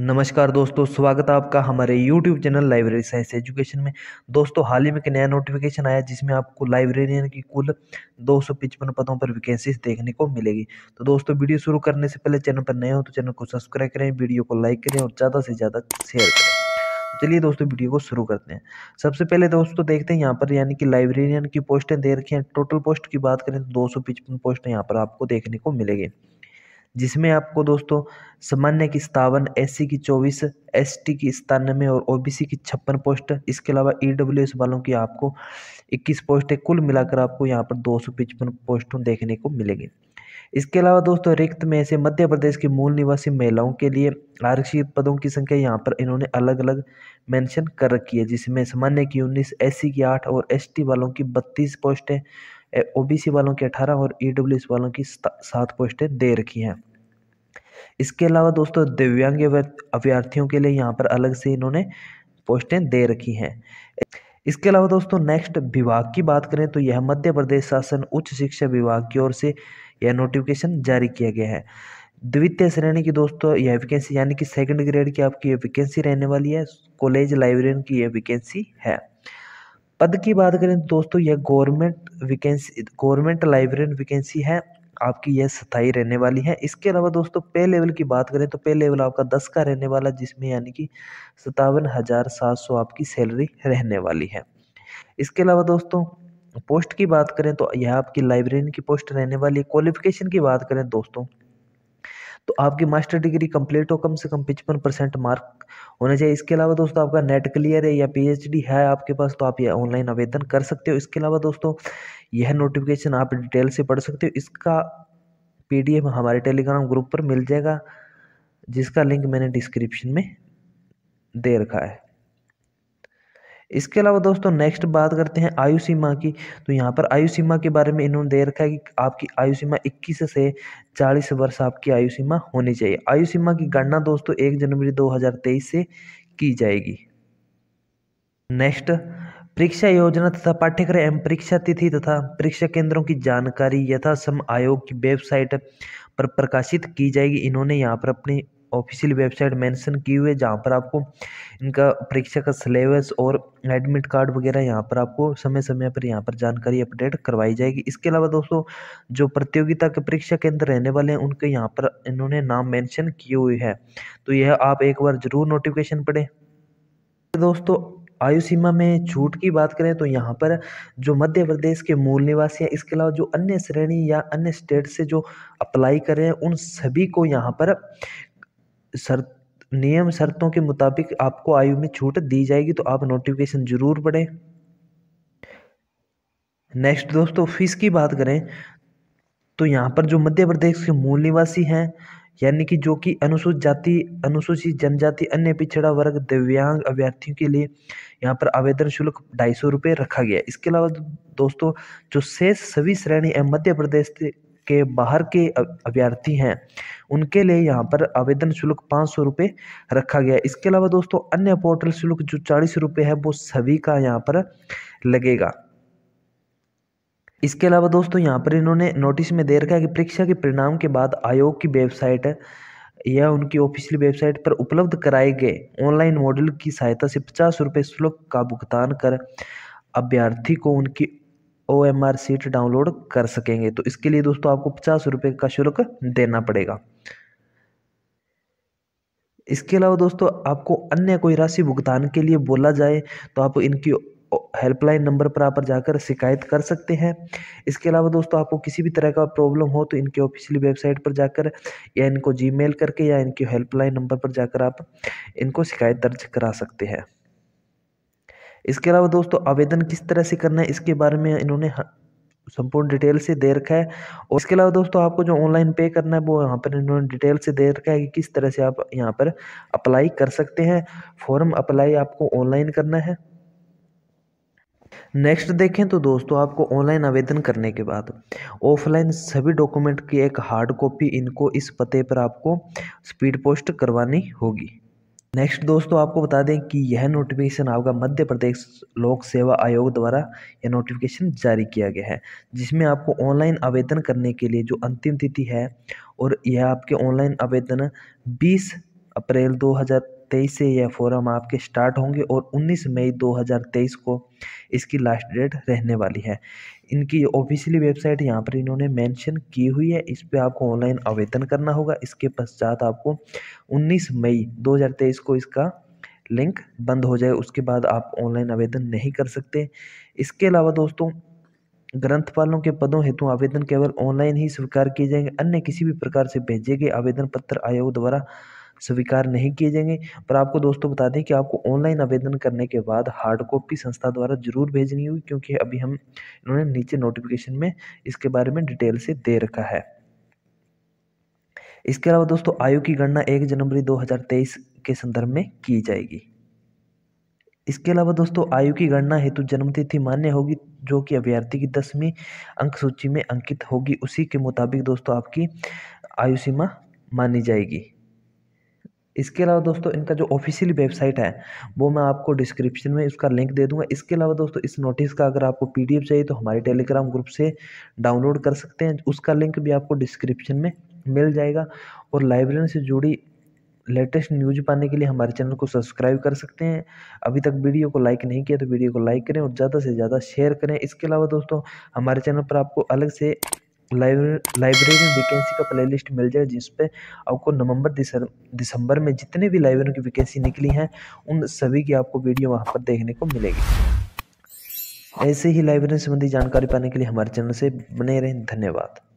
नमस्कार दोस्तों स्वागत है आपका हमारे YouTube channel library science education में दोस्तों हाल ही में एक नया नोटिफिकेशन आया जिसमें आपको लाइब्रेरियन की कुल दो पदों पर वैकेंसीज देखने को मिलेगी तो दोस्तों वीडियो शुरू करने से पहले चैनल पर नए हो तो चैनल को सब्सक्राइब करें वीडियो को लाइक करें और ज़्यादा से ज़्यादा शेयर करें तो चलिए दोस्तों वीडियो को शुरू करते हैं सबसे पहले दोस्तों देखते हैं यहाँ पर यानी कि लाइब्रेरियन की पोस्टें दे रखी हैं टोटल पोस्ट की बात करें तो दो पोस्ट यहाँ पर आपको देखने को मिलेगी जिसमें आपको दोस्तों सामान्य की सत्तावन एस की चौबीस एस की सतानवे और ओ की छप्पन पोस्ट इसके अलावा ई वालों की आपको इक्कीस पोस्ट है कुल मिलाकर आपको यहाँ पर दो सौ पोस्टों देखने को मिलेगी इसके अलावा दोस्तों रिक्त में से मध्य प्रदेश की मूल निवासी महिलाओं के लिए आरक्षित पदों की संख्या यहाँ पर इन्होंने अलग अलग मेंशन कर रखी है जिसमें सामान्य की उन्नीस एस की आठ और एसटी वालों की बत्तीस पोस्ट है ओबीसी वालों की अठारह और ई e वालों की सात पोस्टें दे रखी हैं इसके अलावा दोस्तों दिव्यांग अभ्यर्थियों के लिए यहाँ पर अलग से इन्होंने पोस्टें दे रखी हैं इसके अलावा दोस्तों नेक्स्ट विभाग की बात करें तो यह मध्य प्रदेश शासन उच्च शिक्षा विभाग की ओर से यह नोटिफिकेशन जारी किया गया है द्वितीय श्रेणी की दोस्तों यह वैकेंसी यानी कि सेकंड ग्रेड की आपकी यह वैकेंसी रहने वाली है कॉलेज लाइब्रेरियन की यह वैकेंसी है पद की बात करें तो दोस्तों यह government vacancy government librarian vacancy है आपकी यह स्थाई रहने वाली है इसके अलावा दोस्तों पे लेवल की बात करें तो पे लेवल आपका दस का रहने वाला जिसमें यानी कि सतावन हज़ार सात सौ आपकी सैलरी रहने वाली है इसके अलावा दोस्तों पोस्ट की बात करें तो यह आपकी लाइब्रेरियन की पोस्ट रहने वाली है क्वालिफिकेशन की बात करें दोस्तों तो आपकी मास्टर डिग्री कंप्लीट हो कम से कम पचपन परसेंट मार्क होने चाहिए इसके अलावा दोस्तों आपका नेट क्लियर है या पीएचडी है आपके पास तो आप ये ऑनलाइन आवेदन कर सकते हो इसके अलावा दोस्तों यह नोटिफिकेशन आप डिटेल से पढ़ सकते हो इसका पी हमारे टेलीग्राम ग्रुप पर मिल जाएगा जिसका लिंक मैंने डिस्क्रिप्शन में दे रखा है इसके अलावा दोस्तों नेक्स्ट बात करते हैं आयु सीमा की तो यहाँ पर आयु सीमा के बारे में इन्होंने दे रखा है कि आपकी आयु सीमा इक्कीस से चालीस वर्ष आपकी आयु सीमा होनी चाहिए आयु सीमा की गणना दोस्तों एक जनवरी 2023 से की जाएगी नेक्स्ट परीक्षा योजना तथा पाठ्यक्रम एवं परीक्षा तिथि तथा परीक्षा केंद्रों की जानकारी यथासम आयोग की वेबसाइट पर प्रकाशित की जाएगी इन्होंने यहाँ पर अपनी ऑफिशियल वेबसाइट मेंशन की हुई है जहाँ पर आपको इनका परीक्षा का सिलेबस और एडमिट कार्ड वगैरह यहाँ पर आपको समय समय पर यहाँ पर जानकारी अपडेट करवाई जाएगी इसके अलावा दोस्तों जो प्रतियोगिता के परीक्षा केंद्र रहने वाले हैं उनके यहाँ पर इन्होंने नाम मैंशन किए हुए हैं तो यह आप एक बार ज़रूर नोटिफिकेशन पढ़ें दोस्तों आयु सीमा में छूट की बात करें तो यहाँ पर जो मध्य प्रदेश के मूल निवासी हैं इसके अलावा जो अन्य श्रेणी या अन्य स्टेट से जो अप्लाई हैं उन सभी को यहाँ पर शर्त नियम शर्तों के मुताबिक आपको आयु में छूट दी जाएगी तो आप नोटिफिकेशन ज़रूर पढ़ें नेक्स्ट दोस्तों फीस की बात करें तो यहाँ पर जो मध्य प्रदेश के मूल निवासी हैं यानी कि जो कि अनुसूचित जाति अनुसूचित जनजाति अन्य पिछड़ा वर्ग दिव्यांग अभ्यर्थियों के लिए यहाँ पर आवेदन शुल्क ढाई सौ रुपये रखा गया इसके अलावा दोस्तों जो शेष सभी श्रेणी है मध्य प्रदेश के बाहर के अभ्यर्थी हैं उनके लिए यहाँ पर आवेदन शुल्क पाँच सौ रुपये रखा गया है इसके अलावा दोस्तों अन्य पोर्टल शुल्क जो चालीस रुपये है वो सभी का यहाँ पर लगेगा इसके अलावा दोस्तों यहाँ पर इन्होंने नोटिस में दे रखा है कि परीक्षा के परिणाम के बाद आयोग की वेबसाइट या उनकी ऑफिशियल वेबसाइट पर उपलब्ध कराए गए ऑनलाइन मॉडल की सहायता से पचास रुपये शुल्क का भुगतान कर अभ्यर्थी को उनकी O M R sheet download कर सकेंगे तो इसके लिए दोस्तों आपको पचास रुपये का शुल्क देना पड़ेगा इसके अलावा दोस्तों आपको अन्य कोई राशि भुगतान के लिए बोला जाए तो आप इनकी हेल्पलाइन नंबर पर आप जाकर शिकायत कर सकते हैं इसके अलावा दोस्तों आपको किसी भी तरह का प्रॉब्लम हो तो इनके ऑफिशियल वेबसाइट पर जाकर या इनको जीमेल करके या इनके हेल्पलाइन नंबर पर जाकर आप इनको शिकायत दर्ज करा सकते हैं इसके अलावा दोस्तों आवेदन किस तरह से करना है इसके बारे में इन्होंने संपूर्ण डिटेल से दे रखा है और इसके अलावा दोस्तों आपको जो ऑनलाइन पे करना है वो यहाँ पर इन्होंने डिटेल से दे रखा है कि किस तरह से आप यहाँ पर अप्लाई कर सकते हैं फॉर्म अप्लाई आपको ऑनलाइन करना है नेक्स्ट देखें तो दोस्तों आपको ऑनलाइन आवेदन करने के बाद ऑफलाइन सभी डॉक्यूमेंट की एक हार्ड कॉपी इनको इस पते पर आपको स्पीड पोस्ट करवानी होगी नेक्स्ट दोस्तों आपको बता दें कि यह नोटिफिकेशन आपका मध्य प्रदेश लोक सेवा आयोग द्वारा यह नोटिफिकेशन जारी किया गया है जिसमें आपको ऑनलाइन आवेदन करने के लिए जो अंतिम तिथि है और यह आपके ऑनलाइन आवेदन 20 अप्रैल तेईस से यह फोरम आपके स्टार्ट होंगे और उन्नीस मई दो हज़ार तेईस को इसकी लास्ट डेट रहने वाली है इनकी ऑफिशियली वेबसाइट यहाँ पर इन्होंने मेंशन की हुई है इस पर आपको ऑनलाइन आवेदन करना होगा इसके पश्चात आपको उन्नीस मई दो हज़ार तेईस को इसका लिंक बंद हो जाए उसके बाद आप ऑनलाइन आवेदन नहीं कर सकते इसके अलावा दोस्तों ग्रंथपालों के पदों हेतु आवेदन केवल ऑनलाइन ही स्वीकार किए जाएंगे अन्य किसी भी प्रकार से भेजे गए आवेदन पत्र आयोग द्वारा स्वीकार नहीं किए जाएंगे पर आपको दोस्तों बता दें कि आपको ऑनलाइन आवेदन करने के बाद हार्ड कॉपी संस्था द्वारा ज़रूर भेजनी होगी क्योंकि अभी हम इन्होंने नीचे नोटिफिकेशन में इसके बारे में डिटेल से दे रखा है इसके अलावा दोस्तों आयु की गणना एक जनवरी दो के संदर्भ में की जाएगी इसके अलावा दोस्तों आयु की गणना हेतु जन्मतिथि मान्य होगी जो कि अभ्यर्थी की दसवीं अंक सूची में अंकित होगी उसी के मुताबिक दोस्तों आपकी आयु सीमा मानी जाएगी इसके अलावा दोस्तों इनका जो ऑफिशियल वेबसाइट है वो मैं आपको डिस्क्रिप्शन में उसका लिंक दे दूंगा इसके अलावा दोस्तों इस नोटिस का अगर आपको पीडीएफ चाहिए तो हमारे टेलीग्राम ग्रुप से डाउनलोड कर सकते हैं उसका लिंक भी आपको डिस्क्रिप्शन में मिल जाएगा और लाइब्रेरी से जुड़ी लेटेस्ट न्यूज पाने के लिए हमारे चैनल को सब्सक्राइब कर सकते हैं अभी तक वीडियो को लाइक नहीं किया तो वीडियो को लाइक करें और ज़्यादा से ज़्यादा शेयर करें इसके अलावा दोस्तों हमारे चैनल पर आपको अलग से लाइब्रेरी लाइब्रेरी में वैकेंसी का प्लेलिस्ट मिल जाए जिस पे आपको नवंबर दिसंबर में जितने भी लाइब्रेरी की वैकेंसी निकली हैं उन सभी की आपको वीडियो वहाँ पर देखने को मिलेगी ऐसे ही लाइब्रेरी संबंधी जानकारी पाने के लिए हमारे चैनल से बने रहें धन्यवाद